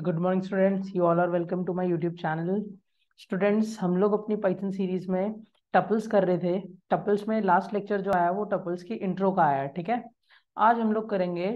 good morning students you all are welcome to my YouTube channel students हम लोग अपनी Python series में tuples कर रहे थे टपल्स में लास्ट लेक्चर जो आया वो टपल्स की इंट्रो का आया ठीक है आज हम लोग करेंगे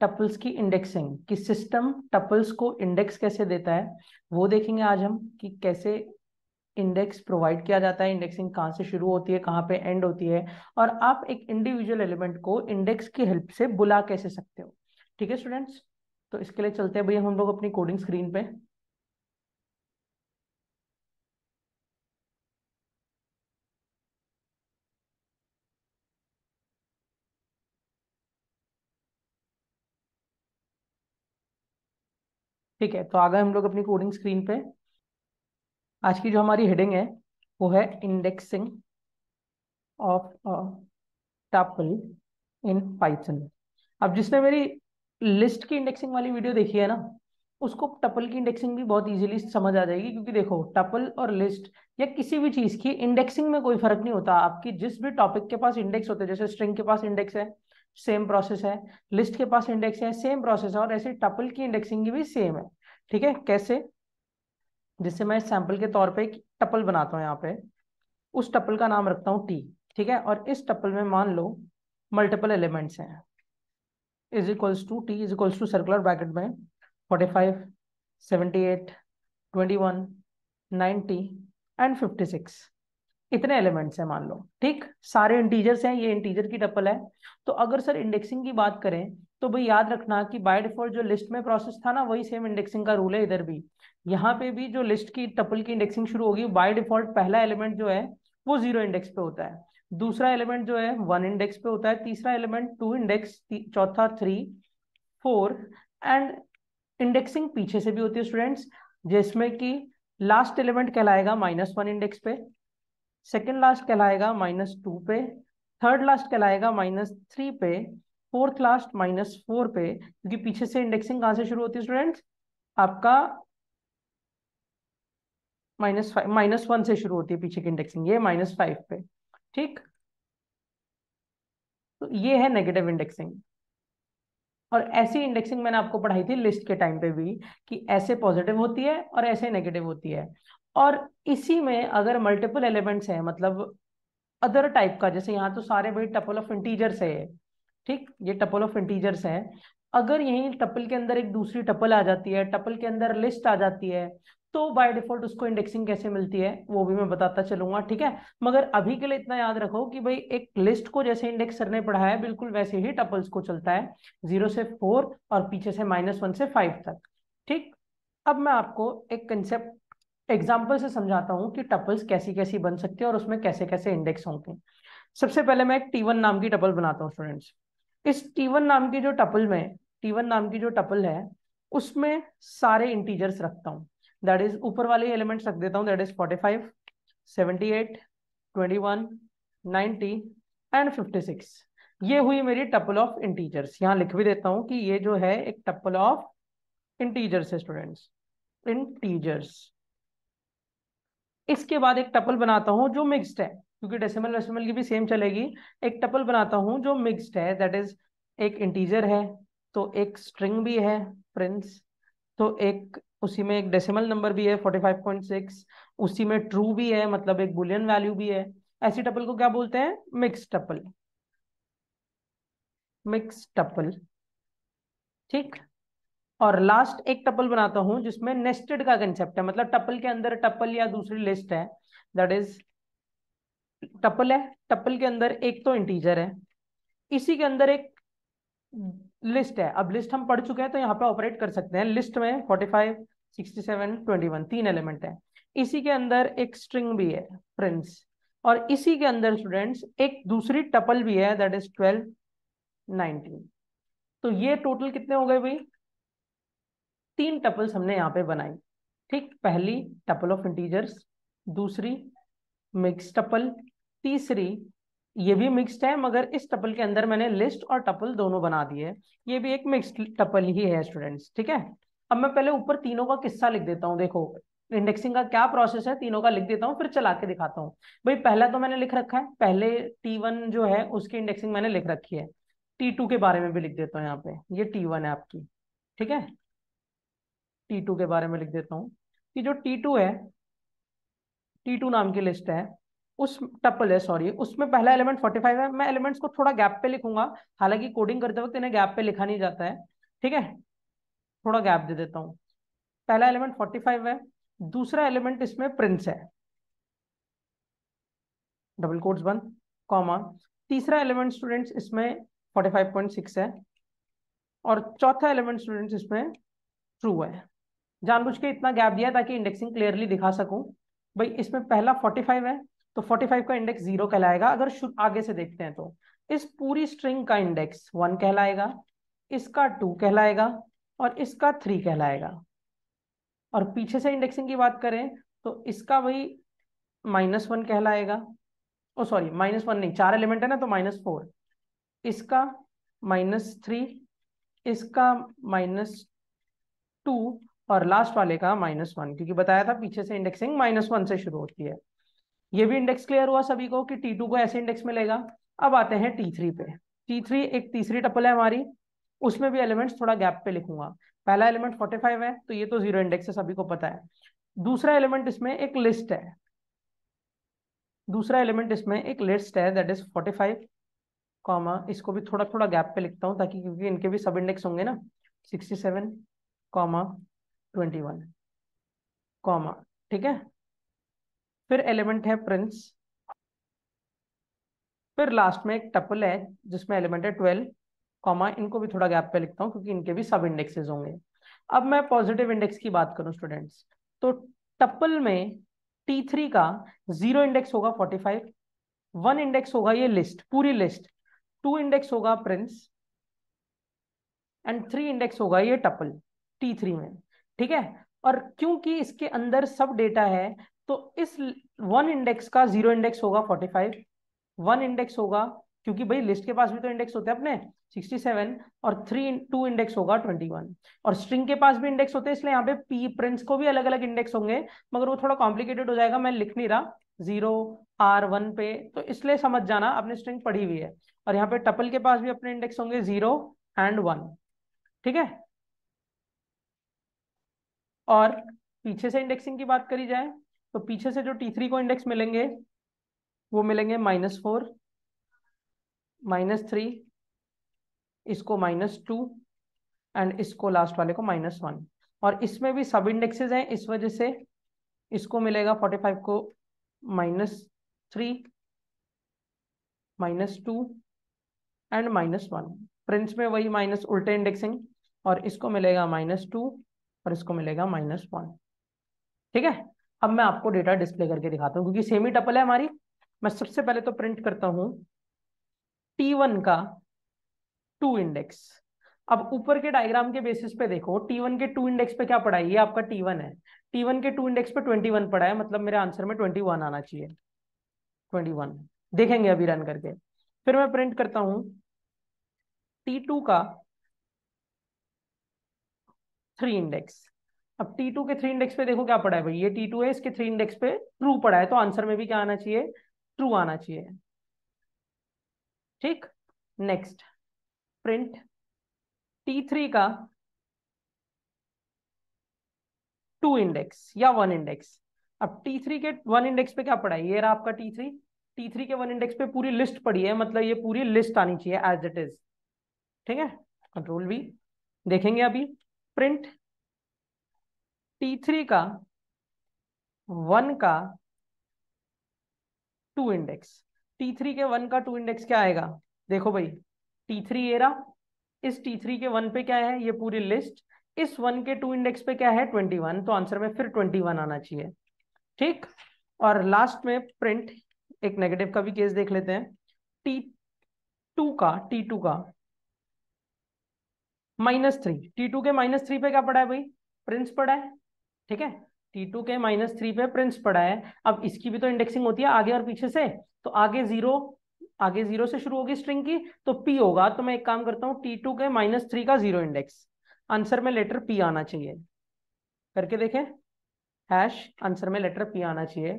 टपल्स की इंडेक्सिंग कि सिस्टम टपल्स को इंडेक्स कैसे देता है वो देखेंगे आज हम कि कैसे इंडेक्स प्रोवाइड किया जाता है इंडेक्सिंग कहाँ से शुरू होती है कहाँ पे एंड होती है और आप एक इंडिविजुअल एलिमेंट को इंडेक्स की हेल्प से बुला कैसे सकते हो ठीक है स्टूडेंट्स तो इसके लिए चलते हैं भैया हम लोग अपनी कोडिंग स्क्रीन पे ठीक है तो आ गए हम लोग अपनी कोडिंग स्क्रीन पे आज की जो हमारी हेडिंग है वो है indexing of tuple in Python अब जिसने मेरी लिस्ट की इंडेक्सिंग वाली वीडियो देखी है ना उसको टपल की इंडेक्सिंग भी बहुत इजीली समझ आ जाएगी क्योंकि देखो टपल और लिस्ट या किसी भी चीज की इंडेक्सिंग में कोई फर्क नहीं होता आपकी जिस भी टॉपिक के पास इंडेक्स होते हैं जैसे स्ट्रिंग के पास इंडेक्स है सेम प्रोसेस है लिस्ट के पास इंडेक्स है सेम प्रोसेस है और ऐसे टपल की इंडेक्सिंग की भी सेम है ठीक है कैसे जिससे मैं सैंपल के तौर पर एक टपल बनाता हूँ यहाँ पे उस टपल का नाम रखता हूँ टी ठीक है और इस टपल में मान लो मल्टीपल एलिमेंट्स हैं is equals to T is equals to circular bracket में forty five seventy eight twenty one and fifty six इतने एलिमेंट्स हैं मान लो ठीक सारे इंटीजर्स हैं ये इंटीजर की टप्पल है तो अगर सर इंडेक्सिंग की बात करें तो भाई याद रखना कि बाय डिफॉल्ट जो लिस्ट में प्रोसेस था ना वही सेम इंडेक्सिंग का रूल है इधर भी यहाँ पे भी जो लिस्ट की टपल की इंडेक्सिंग शुरू होगी बाय डिफॉल्ट पहला एलिमेंट जो है वो जीरो इंडेक्स पे होता है दूसरा एलिमेंट जो है वन इंडेक्स पे होता है तीसरा एलिमेंट टू इंडेक्स चौथा थ्री फोर एंड इंडेक्सिंग पीछे से भी होती है स्टूडेंट्स जिसमें कि लास्ट एलिमेंट कहलाएगा माइनस वन इंडेक्स पे सेकेंड लास्ट कहलाएगा माइनस टू पे थर्ड लास्ट कहलाएगा माइनस थ्री पे फोर्थ लास्ट माइनस फोर पे क्योंकि पीछे से इंडेक्सिंग कहाँ से शुरू होती है स्टूडेंट्स आपका माइनस फाइव माइनस वन से शुरू होती है पीछे की इंडेक्सिंग ये माइनस फाइव पे ठीक तो ये है नेगेटिव इंडेक्सिंग और ऐसी इंडेक्सिंग मैंने आपको पढ़ाई थी लिस्ट के टाइम पे भी कि ऐसे पॉजिटिव होती है और ऐसे नेगेटिव होती है और इसी में अगर मल्टीपल एलिमेंट्स हैं मतलब अदर टाइप का जैसे यहाँ तो सारे भाई टपल ऑफ इंटीजर्स है ठीक ये टपल ऑफ इंटीजर्स है अगर यही टपल के अंदर एक दूसरी टपल आ जाती है टपल के अंदर लिस्ट आ जाती है तो बाय डिफॉल्ट उसको इंडेक्सिंग कैसे मिलती है वो भी मैं बताता चलूंगा ठीक है मगर अभी के लिए इतना याद रखो कि भाई एक लिस्ट को जैसे इंडेक्स करने ने पढ़ाया बिल्कुल वैसे ही टपल्स को चलता है जीरो से फोर और पीछे से माइनस वन से फाइव तक ठीक अब मैं आपको एक कंसेप्ट एग्जाम्पल से समझाता हूँ कि टपल्स कैसी कैसी बन सकती है और उसमें कैसे कैसे इंडेक्स होंगे सबसे पहले मैं एक टी नाम की टपल बनाता हूँ स्टूडेंट्स इस टी नाम की जो टपल में टी नाम की जो टपल है उसमें सारे इंटीजर्स रखता हूँ दैट इज ऊपर वाले एलिमेंट्स रख देता हूँ that is forty five seventy eight twenty one ninety and fifty six ये हुई मेरी टपल ऑफ इंटीजर्स यहाँ लिख भी देता हूँ कि ये जो है एक टपल ऑफ इंटीजर्स है स्टूडेंट्स इंटीजर्स इसके बाद एक टपल बनाता हूँ जो मिक्स्ड है क्योंकि डेसिमल डेसिमल की भी सेम चलेगी एक टपल बनाता हूँ जो मिक्स्ड है दैट इज एक इंटीजर है तो एक स्ट्रिंग भी है प्रिंस तो एक उसी में एक डेसिमल नंबर भी है 45.6 उसी में ट्रू भी है मतलब एक बुलियन वैल्यू भी है ऐसी टपल को क्या बोलते हैं मिक्स टपल मिक्स टपल ठीक और लास्ट एक टपल बनाता हूं जिसमें नेस्टेड का कंसेप्ट है मतलब टपल के अंदर टपल या दूसरी लिस्ट है दैट इज टपल है टपल के अंदर एक तो इंटीजर है इसी के अंदर एक लिस्ट है अब लिस्ट हम पढ़ चुके हैं तो यहाँ पे ऑपरेट कर सकते हैं लिस्ट में forty five sixty seven twenty one तीन एलिमेंट है इसी के अंदर एक स्ट्रिंग भी है प्रिंस और इसी के अंदर स्टूडेंट्स एक दूसरी टपल भी है दैट इज ट्वेल्व नाइनटीन तो ये टोटल कितने हो गए भाई तीन टपल्स हमने यहाँ पे बनाई ठीक पहली टपल ऑफ इंटीजर्स दूसरी मिक्स टपल तीसरी ये भी मिक्स्ड है मगर इस टपल के अंदर मैंने लिस्ट और टपल दोनों बना दिए ये भी एक मिक्स्ड टपल ही है स्टूडेंट्स ठीक है अब मैं पहले ऊपर तीनों का किस्सा लिख देता हूँ देखो इंडेक्सिंग का क्या प्रोसेस है तीनों का लिख देता हूँ फिर चला के दिखाता हूँ भाई पहला तो मैंने लिख रखा है पहले टी वन जो है उसकी इंडेक्सिंग मैंने लिख रखी है टी टू के बारे में भी लिख देता हूँ यहाँ पे ये टी वन है आपकी ठीक है टी टू के बारे में लिख देता हूँ कि जो टी टू है टी टू नाम की लिस्ट है उस टपल है सॉरी उसमें पहला एलिमेंट 45 है मैं एलिमेंट्स को थोड़ा गैप पे लिखूंगा हालांकि कोडिंग करते वक्त इन्हें गैप पे लिखा नहीं जाता है ठीक है थोड़ा गैप दे देता हूँ पहला एलिमेंट फोर्टी फाइव है दूसरा एलिमेंट इसमें प्रिंस है डबल कोट्स बंद कॉमा तीसरा एलिमेंट स्टूडेंट्स इसमें फोर्टी फाइव पॉइंट सिक्स है और चौथा एलिमेंट स्टूडेंट्स इसमें ट्रू है जानबूझ के इतना गैप दिया ताकि इंडेक्सिंग क्लियरली दिखा सकूं भाई इसमें पहला फोर्टी फाइव है तो फोर्टी फाइव का इंडेक्स जीरो कहलाएगा अगर आगे से देखते हैं तो इस पूरी स्ट्रिंग का इंडेक्स वन कहलाएगा इसका टू कहलाएगा और इसका थ्री कहलाएगा और पीछे से इंडेक्सिंग की बात करें तो इसका वही माइनस वन कहलाएगा ओ सॉरी माइनस वन नहीं चार एलिमेंट है ना तो माइनस फोर इसका माइनस थ्री इसका माइनस टू और लास्ट वाले का माइनस वन क्योंकि बताया था पीछे से इंडेक्सिंग माइनस वन से शुरू होती है ये भी इंडेक्स क्लियर हुआ सभी को कि टी टू को ऐसे इंडेक्स मिलेगा अब आते हैं टी थ्री पे टी थ्री एक तीसरी टपल है हमारी उसमें भी एलिमेंट्स थोड़ा गैप पे लिखूंगा पहला एलिमेंट 45 है तो ये तो जीरो इंडेक्स है सभी को पता है दूसरा एलिमेंट इसमें एक लिस्ट है दूसरा एलिमेंट इसमें एक लिस्ट है दैट इज 45 फाइव कॉमा इसको भी थोड़ा थोड़ा गैप पे लिखता हूँ ताकि क्योंकि इनके भी सब इंडेक्स होंगे ना sixty seven comma twenty one comma ठीक है फिर एलिमेंट है प्रिंस फिर लास्ट में एक टपल है जिसमें एलिमेंट है ट्वेल्व कॉमा इनको भी थोड़ा गैप पे लिखता हूँ क्योंकि इनके भी सब इंडेक्सेज होंगे अब मैं पॉजिटिव इंडेक्स की बात करूँ स्टूडेंट्स तो टप्पल में टी थ्री का जीरो इंडेक्स होगा फोर्टी फाइव वन इंडेक्स होगा ये लिस्ट पूरी लिस्ट टू इंडेक्स होगा प्रिंस एंड थ्री इंडेक्स होगा ये टप्पल टी थ्री में ठीक है और क्योंकि इसके अंदर सब डेटा है तो इस वन इंडेक्स का जीरो इंडेक्स होगा फोर्टी फाइव वन इंडेक्स होगा क्योंकि भाई लिस्ट के पास भी तो इंडेक्स होते हैं अपने 67 और थ्री टू इंडेक्स होगा 21 और स्ट्रिंग के पास भी इंडेक्स होते हैं इसलिए यहाँ पे पी प्रिंट्स को भी अलग अलग इंडेक्स होंगे मगर वो थोड़ा कॉम्प्लिकेटेड हो जाएगा मैं लिख नहीं रहा जीरो आर वन पे तो इसलिए समझ जाना अपने स्ट्रिंग पढ़ी हुई है और यहाँ पे टपल के पास भी अपने इंडेक्स होंगे जीरो एंड वन ठीक है और पीछे से इंडेक्सिंग की बात करी जाए तो पीछे से जो टी थ्री को इंडेक्स मिलेंगे वो मिलेंगे माइनस फोर माइनस थ्री इसको माइनस टू एंड इसको लास्ट वाले को माइनस वन और इसमें भी सब इंडेक्सेज हैं इस वजह से इसको मिलेगा फोर्टी फाइव को minus three minus two and minus one prints में वही माइनस उल्टे इंडेक्सिंग और इसको मिलेगा माइनस टू और इसको मिलेगा माइनस वन ठीक है अब मैं आपको डेटा डिस्प्ले करके दिखाता हूँ क्योंकि सेमी टपल है हमारी मैं सबसे पहले तो प्रिंट करता हूँ T1 का टू इंडेक्स अब ऊपर के डायग्राम के बेसिस पे देखो T1 के टू इंडेक्स पे क्या पड़ा है ये आपका T1 है T1 के टू इंडेक्स पे 21 पड़ा है मतलब मेरे आंसर में 21 आना चाहिए 21 देखेंगे अभी रन करके फिर मैं प्रिंट करता हूं T2 का थ्री इंडेक्स अब T2 के थ्री इंडेक्स पे देखो क्या पड़ा है भाई ये T2 है इसके थ्री इंडेक्स पे ट्रू पड़ा है तो आंसर में भी क्या आना चाहिए ट्रू आना चाहिए ठीक नेक्स्ट प्रिंट टी थ्री का टू इंडेक्स या वन इंडेक्स अब टी थ्री के वन इंडेक्स पे क्या पड़ा है ये रहा आपका टी थ्री टी थ्री के वन इंडेक्स पे पूरी लिस्ट पड़ी है मतलब ये पूरी लिस्ट आनी चाहिए एज इट इज ठीक है कंट्रोल भी देखेंगे अभी प्रिंट टी थ्री का वन का टू इंडेक्स टी थ्री के वन का टू इंडेक्स क्या आएगा देखो भाई टी थ्री एरा इस टी थ्री के वन पे क्या है ये पूरी लिस्ट इस वन के टू इंडेक्स पे क्या है ट्वेंटी वन तो आंसर में फिर ट्वेंटी वन आना चाहिए ठीक और लास्ट में प्रिंट एक नेगेटिव का भी केस देख लेते हैं टी टू का टी टू का माइनस थ्री टी टू के माइनस थ्री पे क्या पड़ा है भाई प्रिंस पड़ा है ठीक है टी टू के माइनस थ्री पे प्रिंस पड़ा है अब इसकी भी तो इंडेक्सिंग होती है आगे और पीछे से तो आगे जीरो आगे जीरो से शुरू होगी स्ट्रिंग की तो पी होगा तो मैं एक काम करता हूँ टी टू के माइनस थ्री का जीरो इंडेक्स आंसर में लेटर पी आना चाहिए करके देखें हैश आंसर में लेटर पी आना चाहिए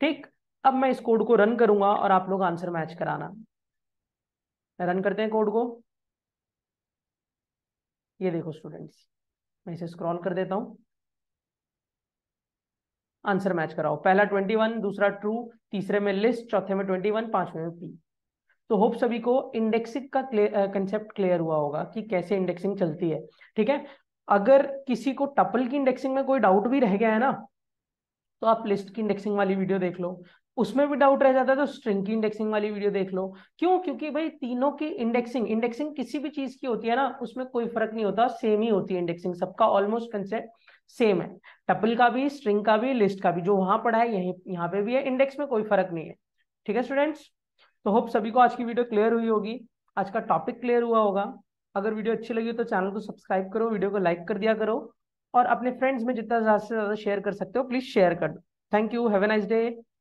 ठीक अब मैं इस कोड को रन करूंगा और आप लोग आंसर मैच कराना रन करते हैं कोड को ये देखो स्टूडेंट्स मैं इसे स्क्रॉल कर देता हूँ आंसर मैच कराओ पहला वन दूसरा ट्रू तीसरे में लिस्ट चौथे में वन पांचवे में पी तो होप सभी को इंडेक्सिंग का कंसेप्ट क्लियर हुआ होगा कि कैसे इंडेक्सिंग चलती है ठीक है अगर किसी को टपल की इंडेक्सिंग में कोई डाउट भी रह गया है ना तो आप लिस्ट की इंडेक्सिंग वाली वीडियो देख लो उसमें भी डाउट रह जाता है तो स्ट्रिंग की इंडेक्सिंग वाली वीडियो देख लो क्यों क्योंकि भाई तीनों की इंडेक्सिंग इंडेक्सिंग किसी भी चीज की होती है ना उसमें कोई फर्क नहीं होता सेम ही होती है इंडेक्सिंग सबका ऑलमोस्ट कंसेप्ट सेम है टपल का भी स्ट्रिंग का भी लिस्ट का भी जो वहां पढ़ा है यहीं यहाँ पे भी है इंडेक्स में कोई फर्क नहीं है ठीक है स्टूडेंट्स तो होप सभी को आज की वीडियो क्लियर हुई होगी आज का टॉपिक क्लियर हुआ होगा अगर वीडियो अच्छी लगी तो चैनल को सब्सक्राइब करो वीडियो को लाइक कर दिया करो और अपने फ्रेंड्स में जितना ज़्यादा से ज़्यादा शेयर कर सकते हो प्लीज़ शेयर कर दो thank you have a nice day